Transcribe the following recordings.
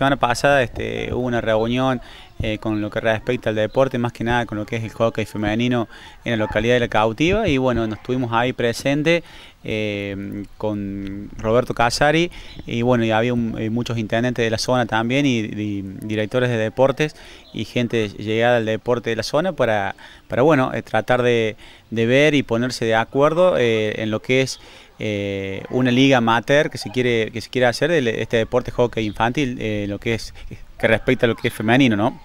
semana pasada este, hubo una reunión eh, con lo que respecta al deporte, más que nada con lo que es el hockey femenino en la localidad de La Cautiva y bueno, nos estuvimos ahí presente eh, con Roberto Casari y bueno, había eh, muchos intendentes de la zona también y, directores de deportes y gente llegada al deporte de la zona para, bueno, tratar de, de, ver y ponerse de acuerdo en lo que es eh, una liga mater que se quiere, que se quiere hacer de este deporte hockey infantil, eh, lo que es, que respecta lo que es femenino, ¿no?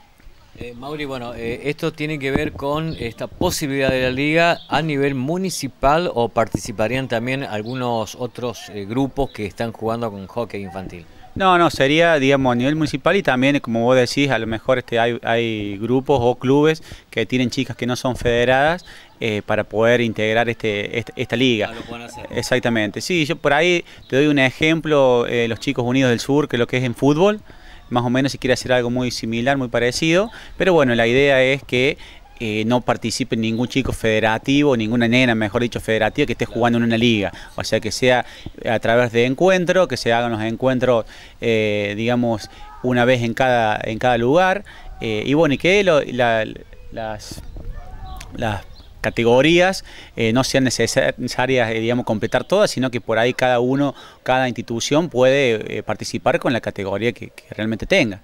Eh, Mauri, bueno, eh, esto tiene que ver con esta posibilidad de la liga a nivel municipal o participarían también algunos otros grupos que están jugando con hockey infantil. No, no, sería, digamos, a nivel municipal y también, como vos decís, a lo mejor este, hay, grupos o clubes que tienen chicas que no son federadas eh, para poder integrar este, este esta, liga. Ah, Exactamente. Sí, yo por ahí te doy un ejemplo, eh, los chicos unidos del sur, que lo que es en fútbol, más o menos se quiere hacer algo muy similar, muy parecido, pero bueno, la idea es que eh, no participe ningún chico federativo, ninguna nena, mejor dicho, federativa que esté jugando en una liga. O sea, que sea a través de encuentros, que se hagan los encuentros, eh, digamos, una vez en cada, en cada lugar. Eh, y bueno, y que las, categorías no sean necesarias, digamos, completar todas, sino que por ahí cada uno, cada institución puede participar con la categoría que realmente tenga.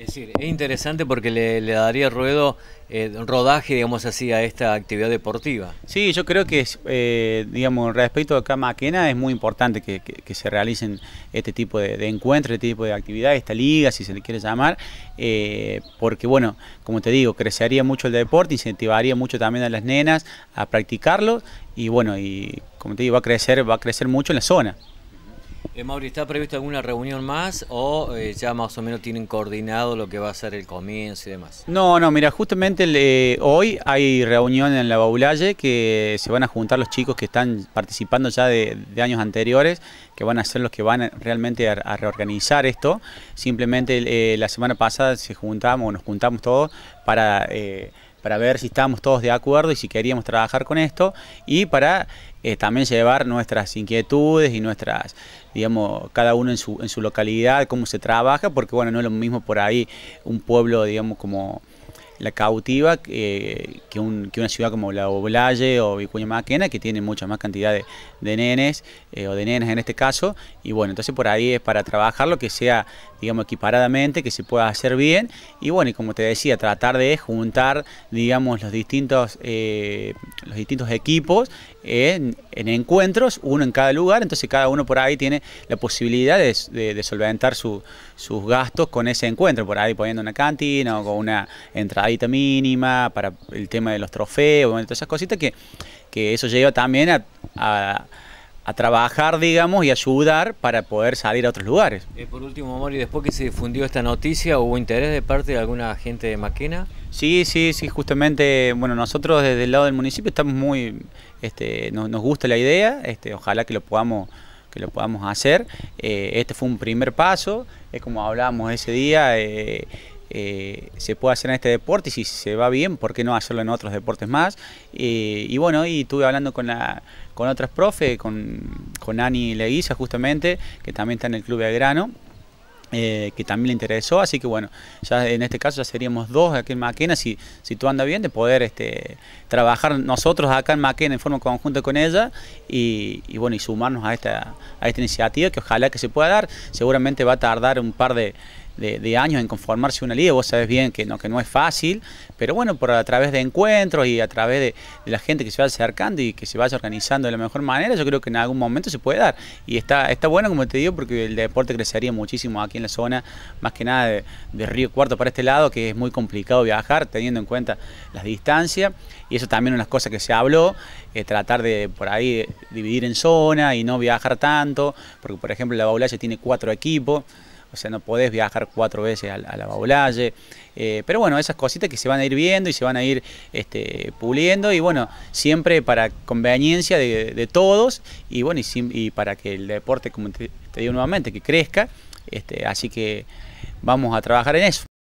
Es decir, es interesante porque le, daría ruedo, eh, rodaje, digamos así, a esta actividad deportiva. Sí, yo creo que, es, eh, digamos, respecto a Maquena, es muy importante que, se realicen este tipo de, encuentros, este tipo de actividades, esta liga, si se le quiere llamar, eh, porque, bueno, como te digo, crecería mucho el deporte, incentivaría mucho también a las nenas a practicarlo y, bueno, y como te digo, va a crecer, va a crecer mucho en la zona. Eh, Mauri, ¿está previsto alguna reunión más o eh, ya más o menos tienen coordinado lo que va a ser el comienzo y demás? No, no, mira, justamente eh, hoy hay reunión en la Baulalle que se van a juntar los chicos que están participando ya de, años anteriores, que van a ser los que van realmente a, reorganizar esto. Simplemente eh, la semana pasada se juntamos, nos juntamos todos para para ver si estábamos todos de acuerdo y si queríamos trabajar con esto y para eh, también llevar nuestras inquietudes y nuestras, digamos, cada uno en su, en su localidad, cómo se trabaja, porque bueno, no es lo mismo por ahí un pueblo, digamos, como la cautiva que, que, una ciudad como la oblalle o Vicuña Maquena, que tiene mucha más cantidad de, nenes eh, o de nenas en este caso. Y bueno, entonces por ahí es para lo que sea, digamos, equiparadamente, que se pueda hacer bien. Y bueno, y como te decía, tratar de juntar, digamos, los distintos, eh, los distintos equipos en, encuentros, uno en cada lugar. Entonces cada uno por ahí tiene la posibilidad de, solventar sus gastos con ese encuentro, por ahí poniendo una cantina o con una entrada mínima, para el tema de los trofeos, todas esas cositas que, que eso lleva también a, trabajar, digamos, y ayudar para poder salir a otros lugares. Eh, por último, y después que se difundió esta noticia, ¿hubo interés de parte de alguna gente de Maquena? Sí, sí, sí, justamente, bueno, nosotros desde el lado del municipio estamos muy, este, nos, nos gusta la idea, este, ojalá que lo podamos que lo podamos hacer. Eh, este fue un primer paso, es como hablábamos ese día, eh, eh, se puede hacer en este deporte y si se va bien, ¿por qué no hacerlo en otros deportes más? Eh, y bueno, y estuve hablando con, la, con otras profe, con, con Ani Leguiza justamente, que también está en el Club de Grano. Eh, que también le interesó, así que bueno, ya en este caso ya seríamos dos aquí en Maquena, si, si tú andas bien, de poder este, trabajar nosotros acá en Maquena en forma conjunta con ella y, y, bueno, y sumarnos a esta, a esta iniciativa que ojalá que se pueda dar, seguramente va a tardar un par de, de, años en conformarse una liga, vos sabés bien que no, que no es fácil, pero bueno, por a través de encuentros y a través de, la gente que se va acercando y que se vaya organizando de la mejor manera, yo creo que en algún momento se puede dar. Y está, está bueno, como te digo, porque el deporte crecería muchísimo aquí en la zona, más que nada de, Río Cuarto para este lado, que es muy complicado viajar, teniendo en cuenta las distancias, y eso también es una cosa que se habló, eh, tratar de por ahí eh, dividir en zona y no viajar tanto, porque por ejemplo la Baulaya tiene cuatro equipos, o sea, no podés viajar cuatro veces a, la Baulalle. Eh, pero bueno, esas cositas que se van a ir viendo y se van a ir este, puliendo y bueno, siempre para conveniencia de, todos y bueno, y, para que el deporte, como te, digo nuevamente, que crezca. Este, así que vamos a trabajar en eso.